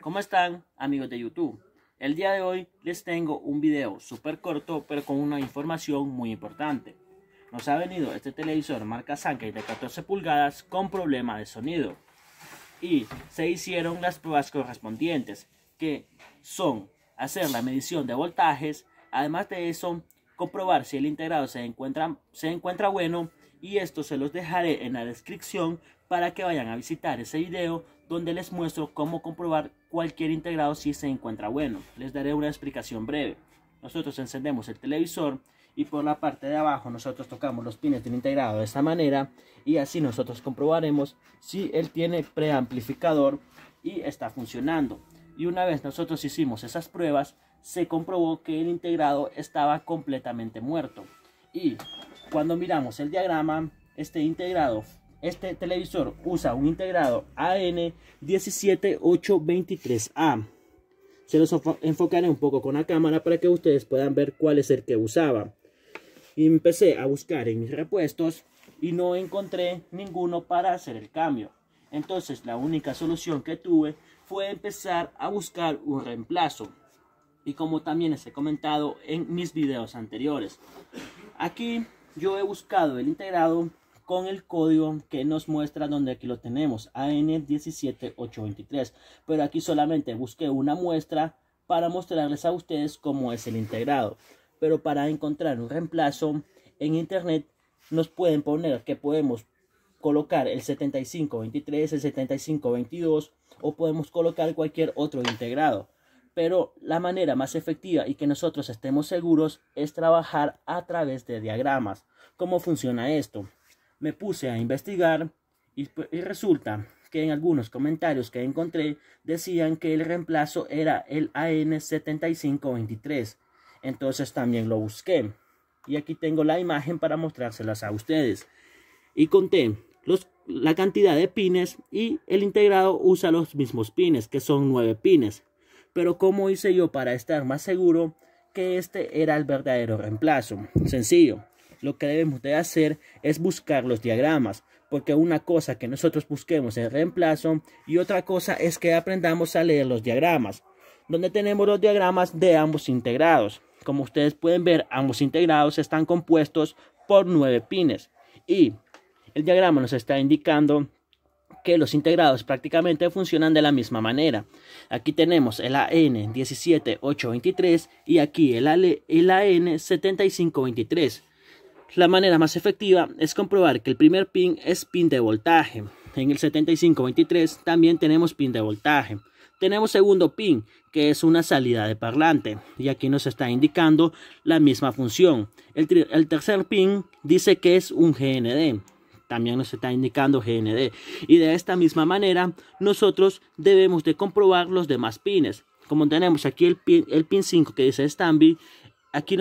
¿Cómo están amigos de YouTube? El día de hoy les tengo un video súper corto pero con una información muy importante. Nos ha venido este televisor marca Sankey de 14 pulgadas con problema de sonido. Y se hicieron las pruebas correspondientes que son hacer la medición de voltajes, además de eso comprobar si el integrado se encuentra, se encuentra bueno y esto se los dejaré en la descripción para que vayan a visitar ese video donde les muestro cómo comprobar cualquier integrado si se encuentra bueno. Les daré una explicación breve. Nosotros encendemos el televisor y por la parte de abajo nosotros tocamos los pines del integrado de esta manera y así nosotros comprobaremos si él tiene preamplificador y está funcionando. Y una vez nosotros hicimos esas pruebas, se comprobó que el integrado estaba completamente muerto. Y cuando miramos el diagrama, este integrado este televisor usa un integrado AN17823A. Se los enfocaré un poco con la cámara para que ustedes puedan ver cuál es el que usaba. empecé a buscar en mis repuestos y no encontré ninguno para hacer el cambio. Entonces la única solución que tuve fue empezar a buscar un reemplazo. Y como también les he comentado en mis videos anteriores. Aquí yo he buscado el integrado con el código que nos muestra donde aquí lo tenemos, AN17823. Pero aquí solamente busqué una muestra para mostrarles a ustedes cómo es el integrado. Pero para encontrar un reemplazo en internet nos pueden poner que podemos colocar el 7523, el 7522 o podemos colocar cualquier otro integrado. Pero la manera más efectiva y que nosotros estemos seguros es trabajar a través de diagramas. ¿Cómo funciona esto? me puse a investigar pues, y, resulta que en algunos comentarios que encontré decían que el reemplazo era el AN7523. Entonces también lo busqué. Y aquí tengo la imagen para mostrárselas a ustedes. Y conté los, la cantidad de pines y el integrado usa los mismos pines, que son 9 pines. Pero ¿cómo hice yo para estar más seguro que este era el verdadero reemplazo? Sencillo lo que debemos de hacer es buscar los diagramas, porque una cosa que nosotros busquemos es reemplazo y otra cosa es que aprendamos a leer los diagramas, donde tenemos los diagramas de ambos integrados. Como ustedes pueden ver, ambos integrados están compuestos por nueve pines y el diagrama nos está indicando que los integrados prácticamente funcionan de la misma manera. Aquí tenemos el AN 17823 y aquí el, AN 7523. La manera más efectiva es comprobar que el primer pin es pin de voltaje. En el 7523 también tenemos pin de voltaje. Tenemos segundo pin, que es una salida de parlante, y aquí nos está indicando la misma función. El, tercer pin dice que es un GND, también nos está indicando GND. Y de esta misma manera, nosotros debemos de comprobar los demás pines. Como tenemos aquí el pin, el pin 5 que dice Stanby, aquí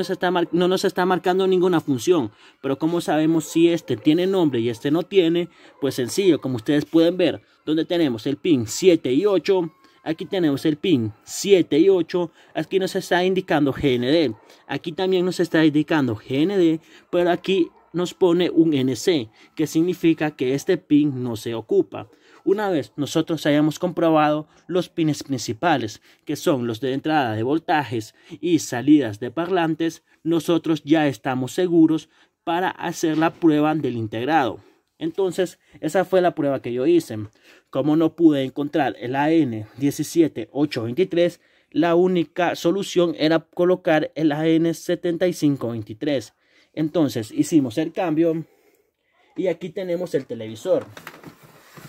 no nos está marcando ninguna función, pero como sabemos si este tiene nombre y este no tiene, pues sencillo, como ustedes pueden ver, donde tenemos el pin 7 y 8, aquí tenemos el pin 7 y 8, aquí nos está indicando GND, aquí también nos está indicando GND, pero aquí nos pone un NC, que significa que este pin no se ocupa. Una vez nosotros hayamos comprobado los pines principales, que son los de entrada de voltajes y salidas de parlantes, nosotros ya estamos seguros para hacer la prueba del integrado. Entonces, esa fue la prueba que yo hice. Como no pude encontrar el AN17823, la única solución era colocar el AN7523. Entonces hicimos el cambio y aquí tenemos el televisor.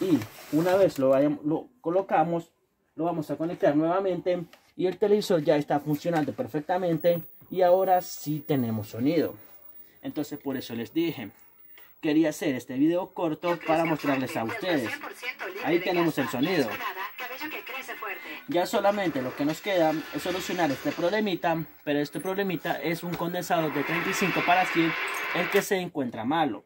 Y una vez lo, lo colocamos, lo vamos a conectar nuevamente y el televisor ya está funcionando perfectamente y ahora sí tenemos sonido. Entonces por eso les dije, quería hacer este video corto para mostrarles a ustedes. Ahí tenemos el sonido. Ya solamente lo que nos queda es solucionar este problemita, pero este problemita es un condensador de 35 para 100, el que se encuentra malo.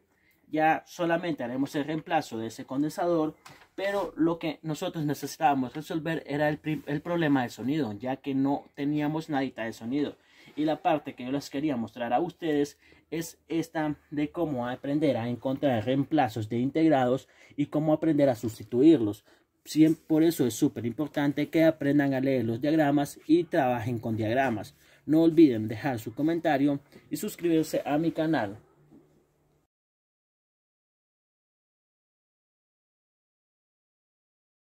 Ya solamente haremos el reemplazo de ese condensador pero lo que nosotros necesitábamos resolver era el, problema del sonido, ya que no teníamos nadita de sonido. Y la parte que yo les quería mostrar a ustedes es esta de cómo aprender a encontrar reemplazos de integrados y cómo aprender a sustituirlos. por eso es súper importante que aprendan a leer los diagramas y trabajen con diagramas. No olviden dejar su comentario y suscribirse a mi canal.